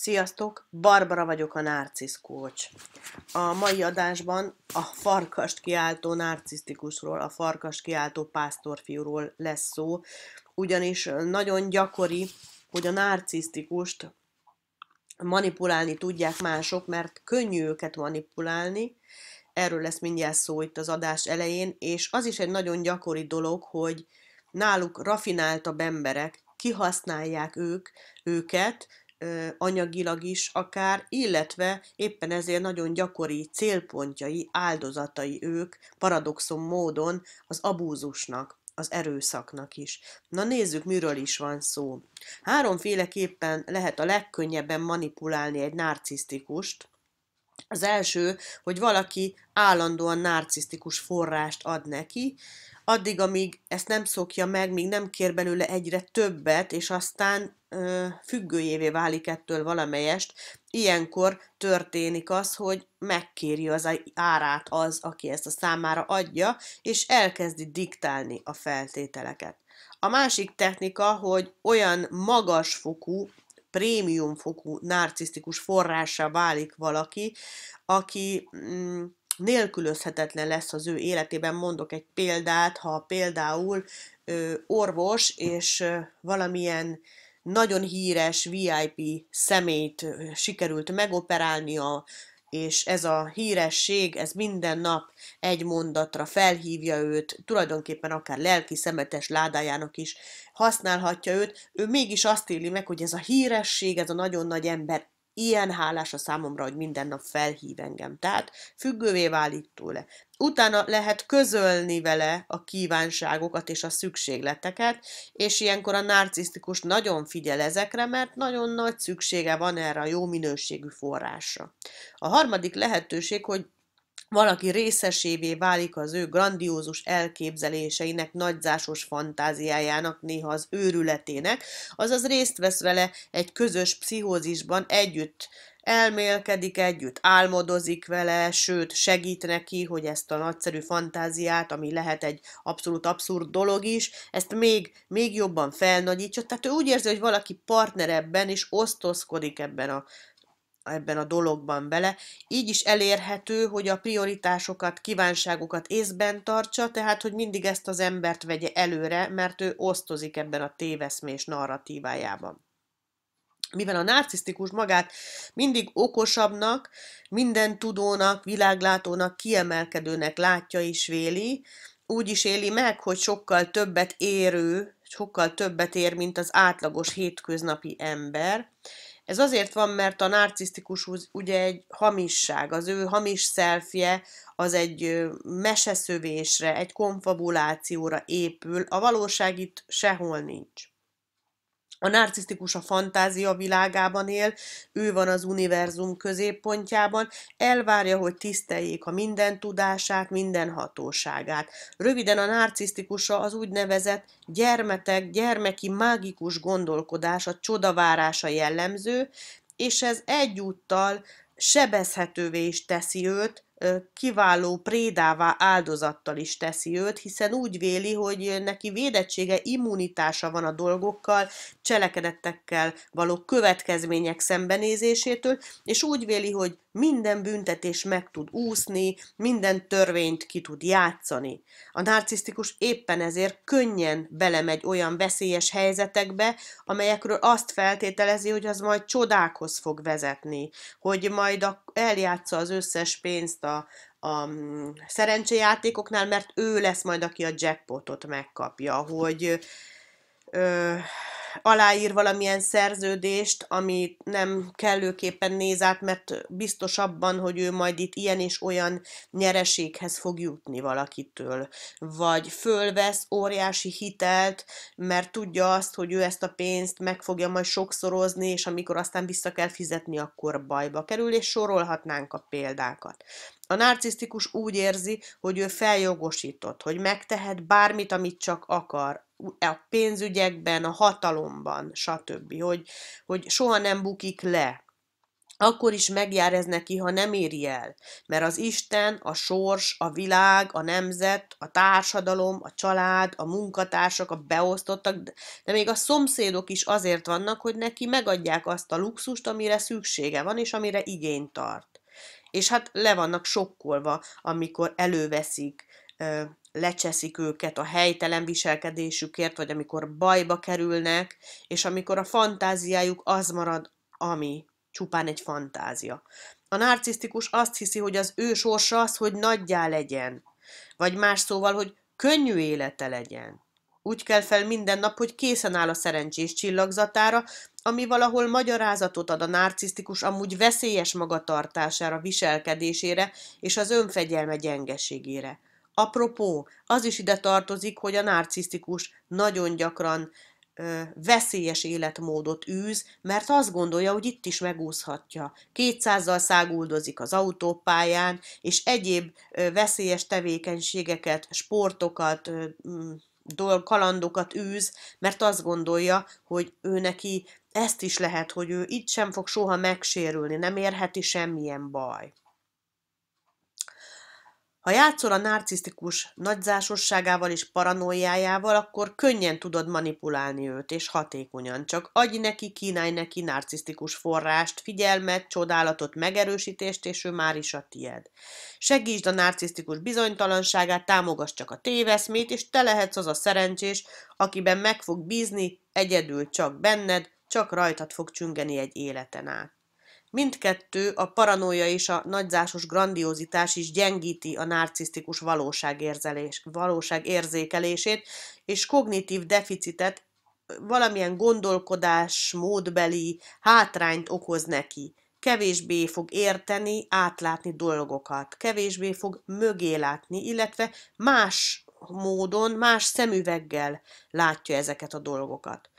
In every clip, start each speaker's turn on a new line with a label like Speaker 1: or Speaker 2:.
Speaker 1: Sziasztok, Barbara vagyok a Narcisz Coach. A mai adásban a farkast kiáltó narcisztikusról, a farkast kiáltó pásztorfiúról lesz szó, ugyanis nagyon gyakori, hogy a narcisztikust manipulálni tudják mások, mert könnyű őket manipulálni, erről lesz mindjárt szó itt az adás elején, és az is egy nagyon gyakori dolog, hogy náluk rafináltabb emberek kihasználják ők, őket, anyagilag is akár, illetve éppen ezért nagyon gyakori célpontjai, áldozatai ők paradoxon módon az abúzusnak az erőszaknak is. Na nézzük, miről is van szó. Háromféleképpen lehet a legkönnyebben manipulálni egy narcisztikust, az első, hogy valaki állandóan narcisztikus forrást ad neki, addig, amíg ezt nem szokja meg, még nem kér belőle egyre többet, és aztán ö, függőjévé válik ettől valamelyest, ilyenkor történik az, hogy megkéri az árát az, aki ezt a számára adja, és elkezdi diktálni a feltételeket. A másik technika, hogy olyan magas fokú prémium fokú narcisztikus forrása válik valaki, aki mm, nélkülözhetetlen lesz az ő életében. Mondok egy példát, ha például ö, orvos és ö, valamilyen nagyon híres VIP szemét ö, sikerült megoperálnia, és ez a híresség, ez minden nap egy mondatra felhívja őt, tulajdonképpen akár lelki szemetes ládájának is használhatja őt, ő mégis azt éli meg, hogy ez a híresség, ez a nagyon nagy ember Ilyen hálás a számomra, hogy minden nap felhív engem. Tehát függővé válik tőle. Utána lehet közölni vele a kívánságokat és a szükségleteket, és ilyenkor a narcisztikus nagyon figyel ezekre, mert nagyon nagy szüksége van erre a jó minőségű forrásra. A harmadik lehetőség, hogy valaki részesévé válik az ő grandiózus elképzeléseinek, nagyzásos fantáziájának, néha az őrületének, azaz részt vesz vele egy közös pszichózisban együtt elmélkedik együtt, álmodozik vele, sőt segít neki, hogy ezt a nagyszerű fantáziát, ami lehet egy abszolút abszurd dolog is, ezt még, még jobban felnagyítsa. Tehát ő úgy érzi, hogy valaki partner ebben, és osztozkodik ebben a ebben a dologban bele. Így is elérhető, hogy a prioritásokat, kívánságokat észben tartsa, tehát hogy mindig ezt az embert vegye előre, mert ő osztozik ebben a téveszmés narratívájában. Mivel a narcisztikus magát mindig okosabbnak, minden tudónak, világlátónak, kiemelkedőnek látja és véli, úgy is éli meg, hogy sokkal többet érő, sokkal többet ér, mint az átlagos hétköznapi ember, ez azért van, mert a narcisztikus ugye egy hamisság, az ő hamis szelfje az egy meseszövésre, egy konfabulációra épül, a valóság itt sehol nincs a narcisztikus a fantázia világában él, ő van az univerzum középpontjában, elvárja, hogy tiszteljék a minden tudását, minden hatóságát. Röviden a narcisztikusa az úgynevezett gyermetek, gyermeki mágikus a csodavárása jellemző, és ez egyúttal sebezhetővé is teszi őt, kiváló prédává áldozattal is teszi őt, hiszen úgy véli, hogy neki védettsége, immunitása van a dolgokkal, cselekedettekkel való következmények szembenézésétől, és úgy véli, hogy minden büntetés meg tud úszni, minden törvényt ki tud játszani. A narcisztikus éppen ezért könnyen belemegy olyan veszélyes helyzetekbe, amelyekről azt feltételezi, hogy az majd csodákhoz fog vezetni, hogy majd a, eljátsza az összes pénzt a, a mm, szerencsejátékoknál, mert ő lesz majd, aki a jackpotot megkapja, hogy ö, aláír valamilyen szerződést, ami nem kellőképpen néz át, mert biztos abban, hogy ő majd itt ilyen és olyan nyereséghez fog jutni valakitől. Vagy fölvesz óriási hitelt, mert tudja azt, hogy ő ezt a pénzt meg fogja majd sokszorozni, és amikor aztán vissza kell fizetni, akkor bajba kerül, és sorolhatnánk a példákat. A narcisztikus úgy érzi, hogy ő feljogosított, hogy megtehet bármit, amit csak akar, a pénzügyekben, a hatalomban, stb. Hogy, hogy soha nem bukik le. Akkor is megjár ez neki, ha nem éri el, mert az Isten, a sors, a világ, a nemzet, a társadalom, a család, a munkatársak, a beosztottak, de még a szomszédok is azért vannak, hogy neki megadják azt a luxust, amire szüksége van és amire igény tart. És hát le vannak sokkolva, amikor előveszik, lecseszik őket a helytelen viselkedésükért, vagy amikor bajba kerülnek, és amikor a fantáziájuk az marad, ami csupán egy fantázia. A narcisztikus azt hiszi, hogy az ő sorsa az, hogy nagyjá legyen, vagy más szóval, hogy könnyű élete legyen. Úgy kell fel minden nap, hogy készen áll a szerencsés csillagzatára, ami valahol magyarázatot ad a narcisztikus amúgy veszélyes magatartására, viselkedésére és az önfegyelme gyengeségére. Apropó, az is ide tartozik, hogy a narcisztikus nagyon gyakran ö, veszélyes életmódot űz, mert azt gondolja, hogy itt is megúszhatja. 200 száguldozik az autópályán, és egyéb ö, veszélyes tevékenységeket, sportokat, ö, dolg, kalandokat űz, mert azt gondolja, hogy ő neki ezt is lehet, hogy ő itt sem fog soha megsérülni, nem érheti semmilyen baj. Ha játszol a narcisztikus nagyzásosságával és paranoiájával, akkor könnyen tudod manipulálni őt, és hatékonyan. Csak adj neki, kínálj neki narcisztikus forrást, figyelmet, csodálatot, megerősítést, és ő már is a tied. Segítsd a narcisztikus bizonytalanságát, támogass csak a téveszmét, és te lehetsz az a szerencsés, akiben meg fog bízni, egyedül csak benned, csak rajtad fog csüngeni egy életen át. Mindkettő, a paranója és a nagyzásos grandiózitás is gyengíti a narcisztikus valóságérzelés, valóságérzékelését, és kognitív deficitet, valamilyen gondolkodás, módbeli hátrányt okoz neki. Kevésbé fog érteni, átlátni dolgokat, kevésbé fog mögé látni, illetve más módon, más szemüveggel látja ezeket a dolgokat.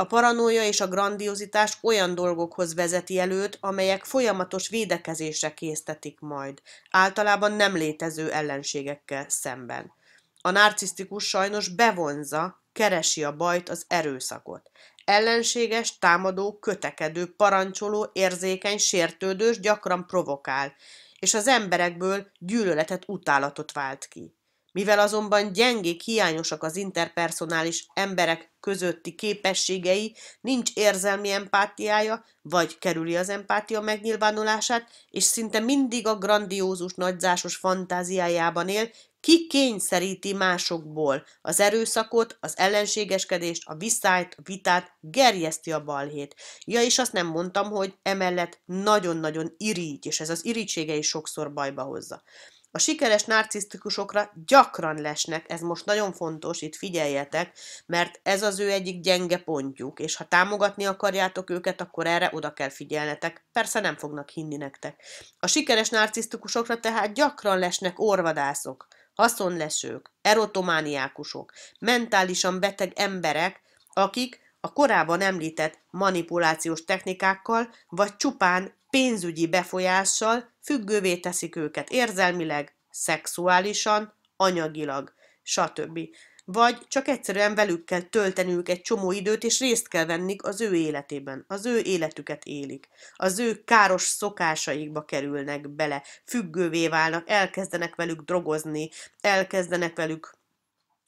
Speaker 1: A paranója és a grandiozitás olyan dolgokhoz vezeti előt, amelyek folyamatos védekezésre késztetik majd, általában nem létező ellenségekkel szemben. A narcisztikus sajnos bevonza, keresi a bajt, az erőszakot. Ellenséges, támadó, kötekedő, parancsoló, érzékeny, sértődős, gyakran provokál, és az emberekből gyűlöletet, utálatot vált ki. Mivel azonban gyengék, hiányosak az interpersonális emberek közötti képességei, nincs érzelmi empátiája, vagy kerüli az empátia megnyilvánulását, és szinte mindig a grandiózus nagyzásos fantáziájában él, ki kényszeríti másokból az erőszakot, az ellenségeskedést, a visszájt, a vitát, gerjeszti a balhét. Ja, és azt nem mondtam, hogy emellett nagyon-nagyon irígy, és ez az irítsége is sokszor bajba hozza. A sikeres narcisztikusokra gyakran lesnek, ez most nagyon fontos, itt figyeljetek, mert ez az ő egyik gyenge pontjuk, és ha támogatni akarjátok őket, akkor erre oda kell figyelnetek. Persze nem fognak hinni nektek. A sikeres narcisztikusokra tehát gyakran lesnek orvadászok, haszonlesők, erotomániákusok, mentálisan beteg emberek, akik a korábban említett manipulációs technikákkal, vagy csupán pénzügyi befolyással függővé teszik őket érzelmileg, szexuálisan, anyagilag, stb. Vagy csak egyszerűen velük kell tölteniük egy csomó időt, és részt kell vennik az ő életében. Az ő életüket élik. Az ő káros szokásaikba kerülnek bele, függővé válnak, elkezdenek velük drogozni, elkezdenek velük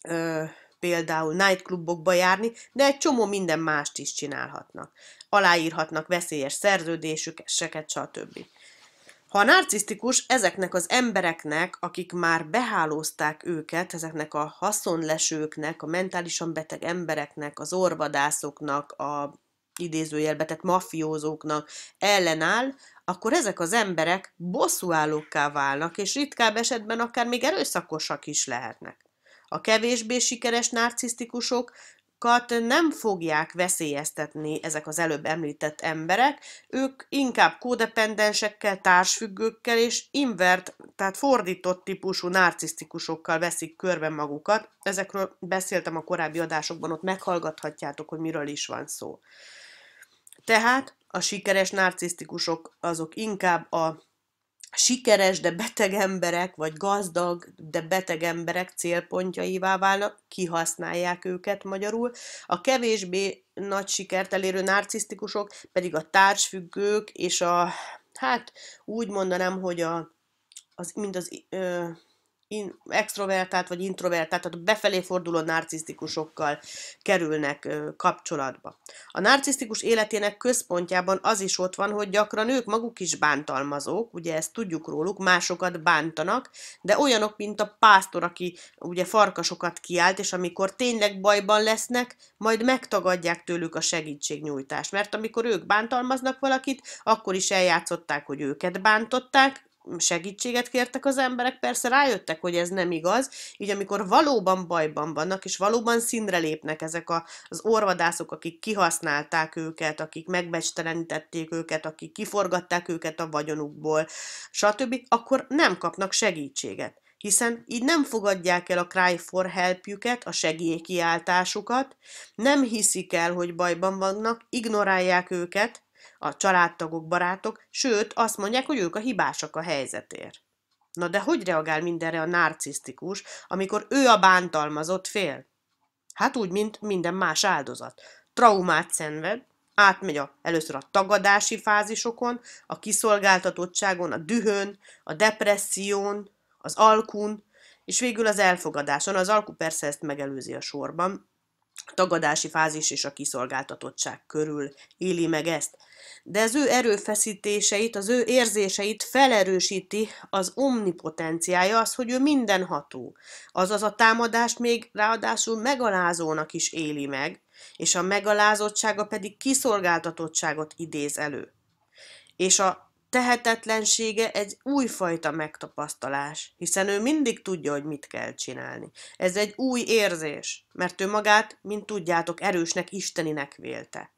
Speaker 1: ö, például nightclubokba járni, de egy csomó minden mást is csinálhatnak. Aláírhatnak veszélyes szerződésüket, stb. Ha a narcisztikus ezeknek az embereknek, akik már behálózták őket, ezeknek a haszonlesőknek, a mentálisan beteg embereknek, az orvadászoknak, a idézőjelbe tett mafiózóknak ellenáll, akkor ezek az emberek bosszúállókká válnak, és ritkább esetben akár még erőszakosak is lehetnek. A kevésbé sikeres narcisztikusok nem fogják veszélyeztetni ezek az előbb említett emberek, ők inkább kódependensekkel, társfüggőkkel és invert, tehát fordított típusú narcisztikusokkal veszik körbe magukat. Ezekről beszéltem a korábbi adásokban, ott meghallgathatjátok, hogy miről is van szó. Tehát a sikeres narcisztikusok azok inkább a sikeres, de beteg emberek, vagy gazdag, de beteg emberek célpontjaivá válnak, kihasználják őket magyarul. A kevésbé nagy sikert elérő narcisztikusok pedig a társfüggők, és a, hát úgy mondanám, hogy a, az, mind az ö, in, extrovertált vagy introvertált, tehát befelé forduló narcisztikusokkal kerülnek ö, kapcsolatba. A narcisztikus életének központjában az is ott van, hogy gyakran ők maguk is bántalmazók, ugye ezt tudjuk róluk, másokat bántanak, de olyanok, mint a pásztor, aki ugye farkasokat kiált, és amikor tényleg bajban lesznek, majd megtagadják tőlük a segítségnyújtást. Mert amikor ők bántalmaznak valakit, akkor is eljátszották, hogy őket bántották, segítséget kértek az emberek, persze rájöttek, hogy ez nem igaz, így amikor valóban bajban vannak, és valóban színre lépnek ezek a, az orvadászok, akik kihasználták őket, akik megbecstelenítették őket, akik kiforgatták őket a vagyonukból, stb., akkor nem kapnak segítséget hiszen így nem fogadják el a cry for helpjüket, a segélykiáltásukat, nem hiszik el, hogy bajban vannak, ignorálják őket, a családtagok, barátok, sőt, azt mondják, hogy ők a hibásak a helyzetért. Na de hogy reagál mindenre a narcisztikus, amikor ő a bántalmazott fél? Hát úgy, mint minden más áldozat. Traumát szenved, átmegy a, először a tagadási fázisokon, a kiszolgáltatottságon, a dühön, a depresszión, az alkun, és végül az elfogadáson. Az alku persze ezt megelőzi a sorban, tagadási fázis és a kiszolgáltatottság körül éli meg ezt. De az ő erőfeszítéseit, az ő érzéseit felerősíti az omnipotenciája, az, hogy ő mindenható. Azaz a támadást még ráadásul megalázónak is éli meg, és a megalázottsága pedig kiszolgáltatottságot idéz elő. És a tehetetlensége egy újfajta megtapasztalás, hiszen ő mindig tudja, hogy mit kell csinálni. Ez egy új érzés, mert ő magát, mint tudjátok, erősnek, isteninek vélte.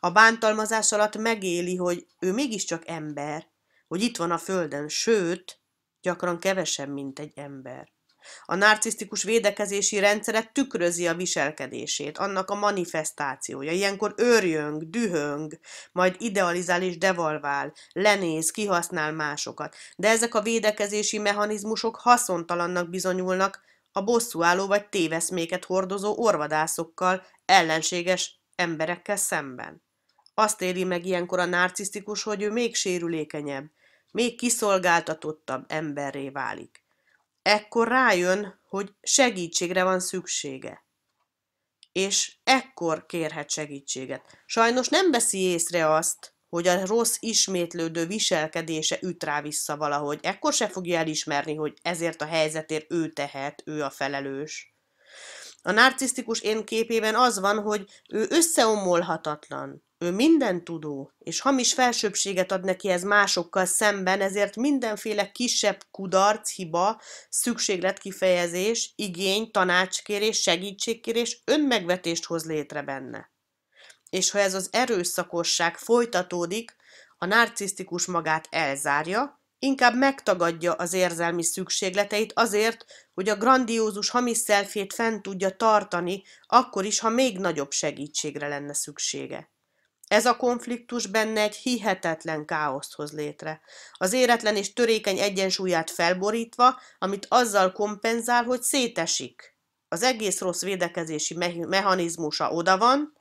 Speaker 1: A bántalmazás alatt megéli, hogy ő mégiscsak ember, hogy itt van a földön, sőt, gyakran kevesebb, mint egy ember. A narcisztikus védekezési rendszere tükrözi a viselkedését, annak a manifestációja. Ilyenkor őrjöng, dühöng, majd idealizál és devalvál, lenéz, kihasznál másokat. De ezek a védekezési mechanizmusok haszontalannak bizonyulnak a bosszúálló vagy téveszméket hordozó orvadászokkal, ellenséges emberekkel szemben. Azt éri meg ilyenkor a narcisztikus, hogy ő még sérülékenyebb, még kiszolgáltatottabb emberré válik. Ekkor rájön, hogy segítségre van szüksége. És ekkor kérhet segítséget. Sajnos nem veszi észre azt, hogy a rossz ismétlődő viselkedése üt rá vissza valahogy. Ekkor se fogja elismerni, hogy ezért a helyzetért ő tehet, ő a felelős. A narcisztikus én képében az van, hogy ő összeomolhatatlan. Ő minden tudó, és hamis felsőbséget ad neki ez másokkal szemben, ezért mindenféle kisebb kudarc, hiba, szükségletkifejezés, igény, tanácskérés, segítségkérés önmegvetést hoz létre benne. És ha ez az erőszakosság folytatódik, a narcisztikus magát elzárja, inkább megtagadja az érzelmi szükségleteit azért, hogy a grandiózus hamis szelfét fent tudja tartani, akkor is, ha még nagyobb segítségre lenne szüksége. Ez a konfliktus benne egy hihetetlen káoszt hoz létre. Az éretlen és törékeny egyensúlyát felborítva, amit azzal kompenzál, hogy szétesik. Az egész rossz védekezési mechanizmusa oda van,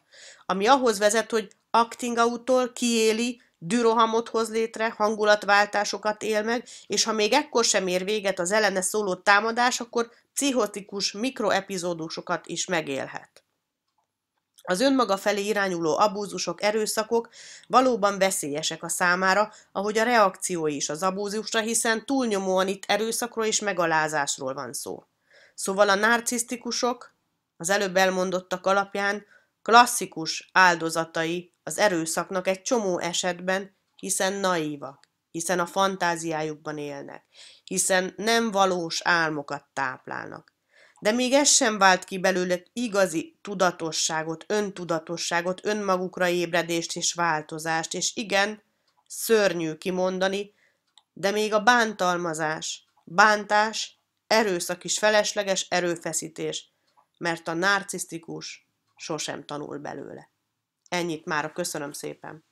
Speaker 1: ami ahhoz vezet, hogy acting out kiéli, dürohamot hoz létre, hangulatváltásokat él meg, és ha még ekkor sem ér véget az ellene szóló támadás, akkor pszichotikus mikroepizódusokat is megélhet. Az önmaga felé irányuló abúzusok, erőszakok valóban veszélyesek a számára, ahogy a reakciói is az abúzusra, hiszen túlnyomóan itt erőszakról és megalázásról van szó. Szóval a narcisztikusok, az előbb elmondottak alapján, klasszikus áldozatai az erőszaknak egy csomó esetben, hiszen naívak, hiszen a fantáziájukban élnek, hiszen nem valós álmokat táplálnak. De még ez sem vált ki belőle igazi tudatosságot, öntudatosságot, önmagukra ébredést és változást, és igen, szörnyű kimondani, de még a bántalmazás, bántás, erőszak is felesleges erőfeszítés, mert a narcisztikus sosem tanul belőle. Ennyit már, köszönöm szépen!